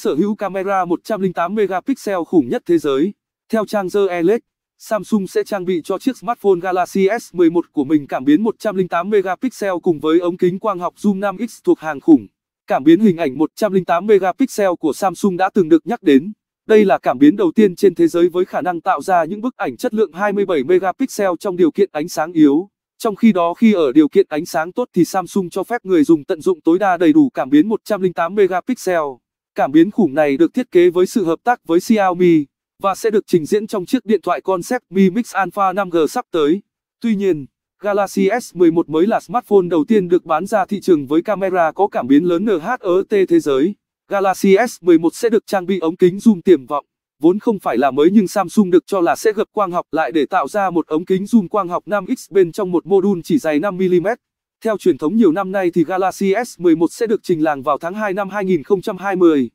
sở hữu camera 108 megapixel khủng nhất thế giới. Theo trang The Elite, Samsung sẽ trang bị cho chiếc smartphone Galaxy S11 của mình cảm biến 108 megapixel cùng với ống kính quang học zoom 5x thuộc hàng khủng. Cảm biến hình ảnh 108 megapixel của Samsung đã từng được nhắc đến. Đây là cảm biến đầu tiên trên thế giới với khả năng tạo ra những bức ảnh chất lượng 27 megapixel trong điều kiện ánh sáng yếu. Trong khi đó khi ở điều kiện ánh sáng tốt thì Samsung cho phép người dùng tận dụng tối đa đầy đủ cảm biến 108 megapixel. Cảm biến khủng này được thiết kế với sự hợp tác với Xiaomi và sẽ được trình diễn trong chiếc điện thoại concept Mi Mix Alpha 5G sắp tới. Tuy nhiên, Galaxy S11 mới là smartphone đầu tiên được bán ra thị trường với camera có cảm biến lớn NHT thế giới. Galaxy S11 sẽ được trang bị ống kính zoom tiềm vọng, vốn không phải là mới nhưng Samsung được cho là sẽ gập quang học lại để tạo ra một ống kính zoom quang học 5x bên trong một mô đun chỉ dày 5mm. Theo truyền thống nhiều năm nay thì Galaxy S11 sẽ được trình làng vào tháng 2 năm 2020.